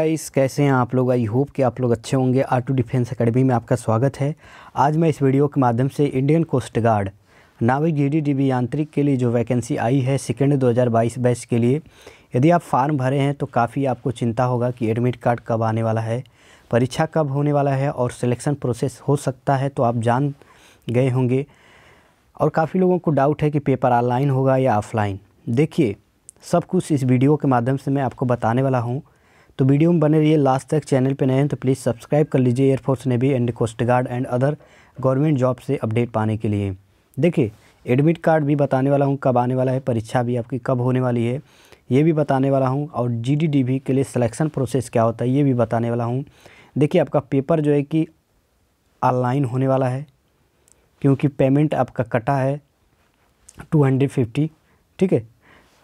guys कैसे हैं आप लोग आई होप कि आप लोग अच्छे होंगे आर टू डिफेंस अकेडमी में आपका स्वागत है आज मैं इस वीडियो के माध्यम से इंडियन कोस्ट गार्ड नाविक जीडीडीबी यांत्रिक के लिए जो वैकेंसी आई है सेकेंड 2022 बैच के लिए यदि आप फार्म भरे हैं तो काफ़ी आपको चिंता होगा कि एडमिट कार्ड कब आने वाला है परीक्षा कब होने वाला है और सिलेक्शन प्रोसेस हो सकता है तो आप जान गए होंगे और काफ़ी लोगों को डाउट है कि पेपर ऑनलाइन होगा या ऑफलाइन देखिए सब कुछ इस वीडियो के माध्यम से मैं आपको बताने वाला हूँ तो वीडियो में बने रहिए लास्ट तक चैनल पर नए हैं तो प्लीज़ सब्सक्राइब कर लीजिए एयरफोर्स ने भी and coast guard and other government job से अपडेट पाने के लिए देखिए एडमिट कार्ड भी बताने वाला हूँ कब आने वाला है परीक्षा भी आपकी कब होने वाली है ये भी बताने वाला हूँ और जी के लिए सलेक्शन प्रोसेस क्या होता है ये भी बताने वाला हूँ देखिए आपका पेपर जो है कि ऑनलाइन होने वाला है क्योंकि पेमेंट आपका कटा है टू हंड्रेड फिफ्टी ठीक है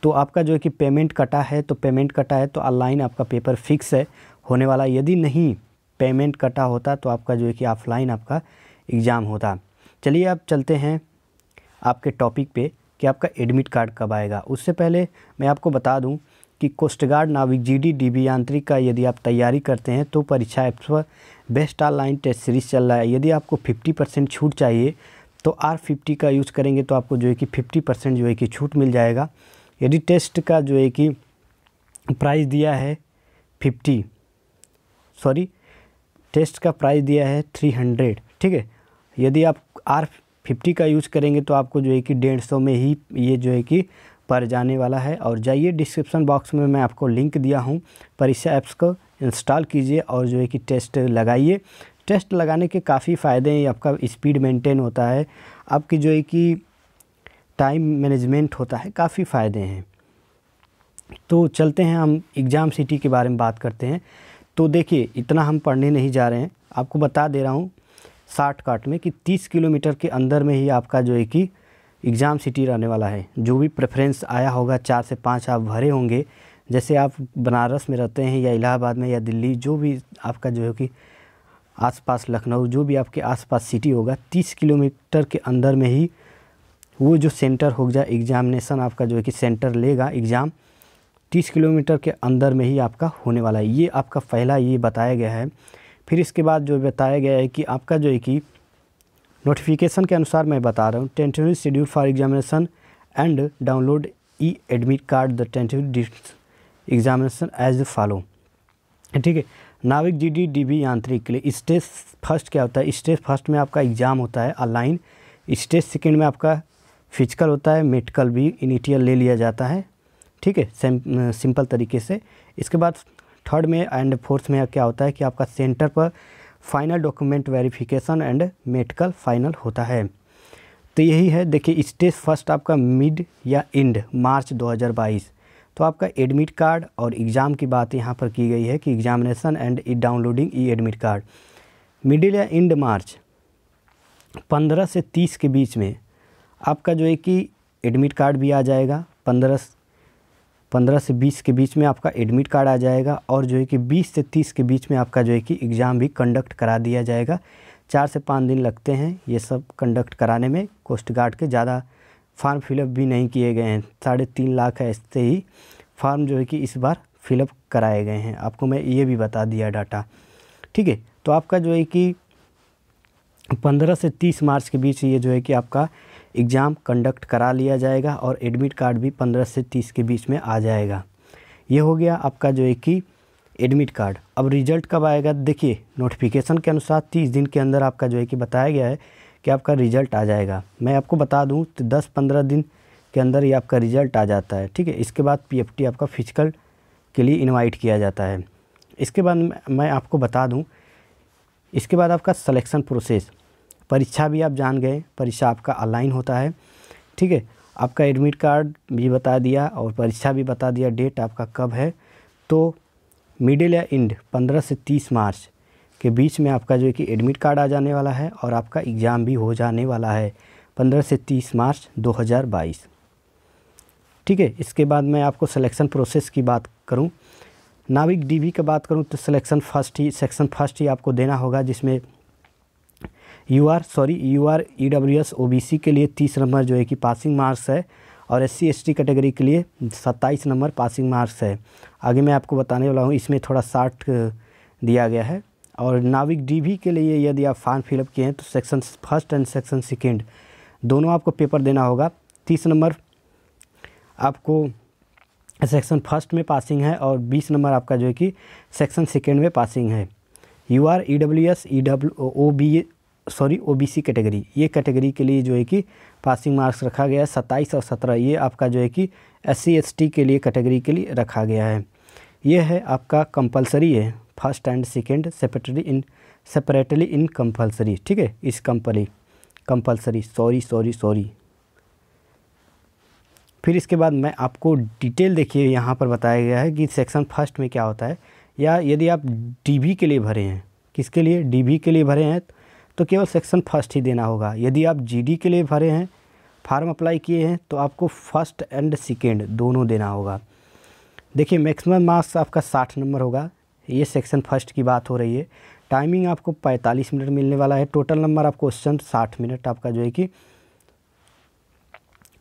तो आपका जो है कि पेमेंट कटा है तो पेमेंट कटा है तो ऑनलाइन आपका पेपर फिक्स है होने वाला यदि नहीं पेमेंट कटा होता तो आपका जो है कि ऑफलाइन आपका एग्ज़ाम होता चलिए आप चलते हैं आपके टॉपिक पे कि आपका एडमिट कार्ड कब आएगा उससे पहले मैं आपको बता दूं कि कोस्ट गार्ड नाविक जी डी डी बी यांत्रिक का यदि आप तैयारी करते हैं तो परीक्षा ऐप्स पर बेस्ट ऑनलाइन टेस्ट सीरीज़ चल रहा है यदि आपको 50 परसेंट छूट चाहिए तो आर फिफ्टी का यूज़ करेंगे तो आपको जो है कि फिफ्टी परसेंट जो है कि छूट मिल जाएगा यदि टेस्ट का जो है कि प्राइस दिया है फिफ्टी सॉरी टेस्ट का प्राइस दिया है थ्री हंड्रेड ठीक है यदि आप आर फिफ्टी का यूज़ करेंगे तो आपको जो है कि डेढ़ सौ में ही ये जो है कि पर जाने वाला है और जाइए डिस्क्रिप्शन बॉक्स में मैं आपको लिंक दिया हूँ पर इस ऐप्स को इंस्टॉल कीजिए और जो है कि टेस्ट लगाइए टेस्ट लगाने के काफ़ी फ़ायदे हैं आपका स्पीड मेंटेन होता है आपकी जो है कि टाइम मैनेजमेंट होता है काफ़ी फ़ायदे हैं तो चलते हैं हम एग्ज़ाम सिटी के बारे में बात करते हैं तो देखिए इतना हम पढ़ने नहीं जा रहे हैं आपको बता दे रहा हूँ साठ काट में कि 30 किलोमीटर के अंदर में ही आपका जो है कि एग्ज़ाम सिटी रहने वाला है जो भी प्रेफरेंस आया होगा चार से पाँच आप भरे होंगे जैसे आप बनारस में रहते हैं या इलाहाबाद में या दिल्ली जो भी आपका जो है कि आसपास लखनऊ जो भी आपके आसपास सिटी होगा 30 किलोमीटर के अंदर में ही वो जो सेंटर हो गया एग्जामिनेशन आपका जो है कि सेंटर लेगा एग्ज़ाम तीस किलोमीटर के अंदर में ही आपका होने वाला है ये आपका पहला ये बताया गया है फिर इसके बाद जो बताया गया है कि आपका जो है कि नोटिफिकेशन के अनुसार मैं बता रहा हूँ tentative schedule for examination and download e admit card the the examination as follow ठीक है नाविक जी डी डी बी यांत्रिक के लिए स्टेज फर्स्ट क्या होता है स्टेज फर्स्ट में आपका एग्ज़ाम होता है ऑनलाइन स्टेज सेकेंड में आपका फिजिकल होता है मेडिकल भी इनिटियल ले लिया जाता है ठीक है सिंपल तरीके से इसके बाद थर्ड में एंड फोर्थ में क्या होता है कि आपका सेंटर पर final document verification and medical final होता है तो यही है देखिए स्टेज फर्स्ट आपका मिड या एंड मार्च 2022 तो आपका एडमिट कार्ड और एग्ज़ाम की बात यहाँ पर की गई है कि examination and e downloading e admit card middle या एंड मार्च 15 से 30 के बीच में आपका जो है कि एडमिट कार्ड भी आ जाएगा पंद्रह पंद्रह से बीस के बीच में आपका एडमिट कार्ड आ जाएगा और जो है कि बीस से तीस के बीच में आपका जो है कि एग्ज़ाम भी कंडक्ट करा दिया जाएगा चार से पाँच दिन लगते हैं ये सब कंडक्ट कराने में कोस्ट गार्ड के ज़्यादा फार्म फिलअप भी नहीं किए गए हैं साढ़े तीन लाख ऐसे ही फार्म जो है कि इस बार फिलअप कराए गए हैं आपको मैं ये भी बता दिया डाटा ठीक है तो आपका जो है कि पंद्रह से तीस मार्च के बीच ये जो है कि आपका एग्ज़ाम कंडक्ट करा लिया जाएगा और एडमिट कार्ड भी पंद्रह से तीस के बीच में आ जाएगा ये हो गया आपका जो है कि एडमिट कार्ड अब रिजल्ट कब आएगा देखिए नोटिफिकेशन के अनुसार तीस दिन के अंदर आपका जो है कि बताया गया है कि आपका रिजल्ट आ जाएगा मैं आपको बता दूँ तो दस पंद्रह दिन के अंदर ही आपका रिजल्ट आ जाता है ठीक है इसके बाद पी आपका फिजिकल के लिए इन्वाइट किया जाता है इसके बाद मैं आपको बता दूँ इसके बाद आपका सलेक्शन प्रोसेस परीक्षा भी आप जान गए परीक्षा आपका ऑनलाइन होता है ठीक है आपका एडमिट कार्ड भी बता दिया और परीक्षा भी बता दिया डेट आपका कब है तो मिडिल या इंड 15 से 30 मार्च के बीच में आपका जो है कि एडमिट कार्ड आ जाने वाला है और आपका एग्ज़ाम भी हो जाने वाला है 15 से 30 मार्च 2022 ठीक है इसके बाद मैं आपको सिलेक्शन प्रोसेस की बात करूं नाविक डीवी की बात करूं तो सिलेक्शन फर्स्ट ही सेक्शन फर्स्ट ही आपको देना होगा जिसमें U R sorry U R E W S O B C के लिए तीस नंबर जो है कि पासिंग मार्क्स है और S C S T category के लिए सत्ताईस नंबर पासिंग मार्क्स है आगे मैं आपको बताने वाला हूँ इसमें थोड़ा शार्ट दिया गया है और नाविक डीवी के लिए यदि आप फॉर्म फिलअप किए हैं तो section first and section second दोनों आपको पेपर देना होगा तीस नंबर आपको सेक्शन फर्स्ट में पासिंग है और बीस नंबर आपका जो है कि सेक्शन सेकेंड में पासिंग है U R E W S E W O B sorry OBC category ये कैटेगरी के लिए जो है कि पासिंग मार्क्स रखा गया है सत्ताईस और सत्रह ये आपका जो है कि एस सी के लिए कैटेगरी के लिए रखा गया है ये है आपका कंपलसरी है first and second separately in separately in compulsory ठीक है इस company compulsory sorry sorry sorry फिर इसके बाद मैं आपको डिटेल देखिए यहाँ पर बताया गया है कि सेक्शन फर्स्ट में क्या होता है या यदि आप डीबी के लिए भरे हैं किसके लिए डीबी के लिए भरे हैं तो केवल सेक्शन फर्स्ट ही देना होगा यदि आप जीडी के लिए भरे हैं फार्म अप्लाई किए हैं तो आपको फर्स्ट एंड सेकेंड दोनों देना होगा देखिए मैक्सिमम मार्क्स आपका साठ नंबर होगा ये सेक्शन फर्स्ट की बात हो रही है टाइमिंग आपको 45 मिनट मिलने वाला है टोटल नंबर आपको क्वेश्चन 60 मिनट आपका जो है कि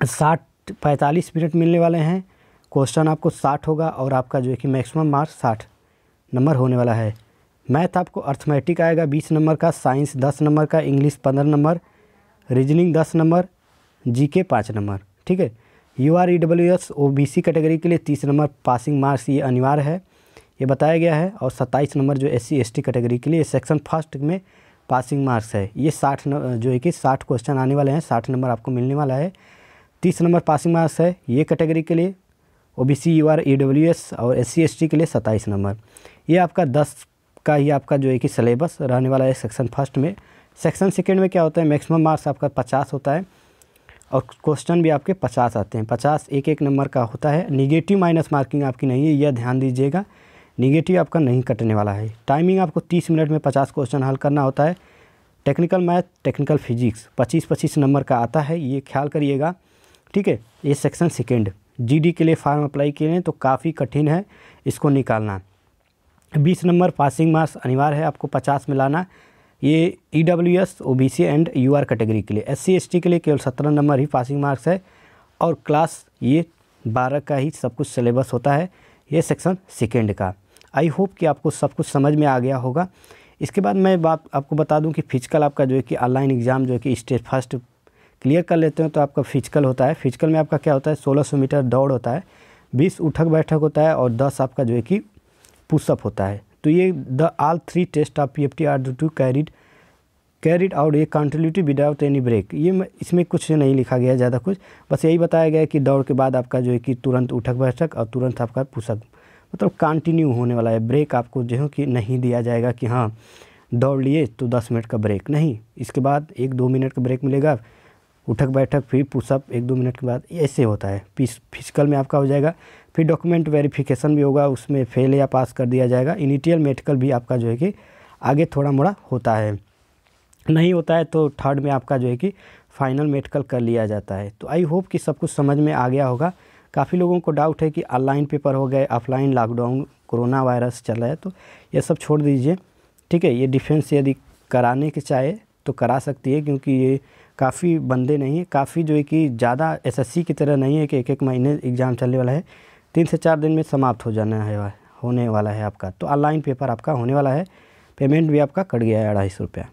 साठ पैंतालीस मिनट मिलने वाले हैं क्वेश्चन आपको साठ होगा और आपका जो है कि मैक्सिमम मार्क्स साठ नंबर होने वाला है मैथ आपको अर्थमेटिक आएगा बीस नंबर का साइंस दस नंबर का इंग्लिश पंद्रह नंबर रीजनिंग दस नंबर जी के पाँच नंबर ठीक है U R E W S O B C category के लिए तीस नंबर पासिंग मार्क्स ये अनिवार्य है ये बताया गया है और सत्ताईस नंबर जो S C S T category के लिए सेक्शन फर्स्ट में पासिंग मार्क्स है ये साठ जो है कि साठ क्वेश्चन आने वाले हैं साठ नंबर आपको मिलने वाला है तीस नंबर पासिंग मार्क्स है ये कैटेगरी के लिए O B C U R E W S और एस सी एस टी के लिए सत्ताईस नंबर ये आपका दस का ही आपका जो है कि सिलेबस रहने वाला है सेक्शन फर्स्ट में सेक्शन सेकेंड में क्या होता है मैक्सिमम मार्क्स आपका पचास होता है और क्वेश्चन भी आपके पचास आते हैं पचास एक एक नंबर का होता है निगेटिव माइनस मार्किंग आपकी नहीं है यह ध्यान दीजिएगा निगेटिव आपका नहीं कटने वाला है टाइमिंग आपको तीस मिनट में पचास क्वेश्चन हल करना होता है टेक्निकल मैथ टेक्निकल फिजिक्स पच्चीस पच्चीस नंबर का आता है ये ख्याल करिएगा ठीक है ये सेक्शन सेकेंड जीडी के लिए फार्म अप्लाई किए हैं तो काफ़ी कठिन है इसको निकालना बीस नंबर पासिंग मार्क्स अनिवार्य है आपको पचास में लाना ये E W S O B C and U R category के लिए एस सी एस टी के लिए केवल सत्रह नंबर ही पासिंग मार्क्स है और क्लास ये बारह का ही सब कुछ सिलेबस होता है ये सेक्शन सेकेंड का आई होप कि आपको सब कुछ समझ में आ गया होगा इसके बाद मैं बात आपको बता दूं कि फिजिकल आपका जो है कि ऑनलाइन एग्ज़ाम जो है कि स्टेज फर्स्ट क्लियर कर लेते हैं तो आपका फिजिकल होता है फिजिकल में आपका क्या होता है सोलह सौ मीटर दौड़ होता है बीस उठक बैठक होता है और दस आपका जो है कि पुशअप होता है तो ये the all three test of P F T are due to carried carried out a continuity without any break ये इसमें कुछ नहीं लिखा गया ज़्यादा कुछ बस यही बताया गया कि दौड़ के बाद आपका जो है कि तुरंत उठक बैठक और तुरंत आपका पुशअप मतलब कंटिन्यू होने वाला है ब्रेक आपको जो है कि नहीं दिया जाएगा कि हाँ दौड़ लिए तो दस मिनट का ब्रेक नहीं इसके बाद एक दो मिनट का ब्रेक मिलेगा उठक बैठक फिर पुशअप एक दो मिनट के बाद ऐसे होता है फिजिकल में आपका हो जाएगा फिर डॉक्यूमेंट वेरिफिकेशन भी होगा उसमें फेल या पास कर दिया जाएगा इनिटियल मेडिकल भी आपका जो है कि आगे थोड़ा मोड़ा होता है नहीं होता है तो थर्ड में आपका जो है कि फाइनल मेडिकल कर लिया जाता है तो आई होप कि सब कुछ समझ में आ गया होगा काफ़ी लोगों को डाउट है कि ऑनलाइन पेपर हो गए ऑफलाइन लॉकडाउन कोरोना वायरस चल रहा है तो ये सब छोड़ दीजिए ठीक है ये डिफेंस यदि कराने के चाहे तो करा सकती है क्योंकि ये काफ़ी बंदे नहीं हैं काफ़ी जो है कि ज़्यादा एसएससी की तरह नहीं है कि एक एक महीने एग्ज़ाम चलने वाला है तीन से चार दिन में समाप्त हो जाना है होने वाला है आपका तो ऑनलाइन पेपर आपका होने वाला है पेमेंट भी आपका कट गया है अढ़ाई सौ रुपया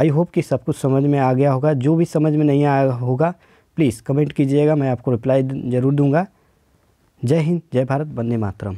आई होप कि सब कुछ समझ में आ गया होगा जो भी समझ में नहीं आया होगा प्लीज़ कमेंट कीजिएगा मैं आपको रिप्लाई ज़रूर दूँगा जय हिंद जय भारत बंदे मातरम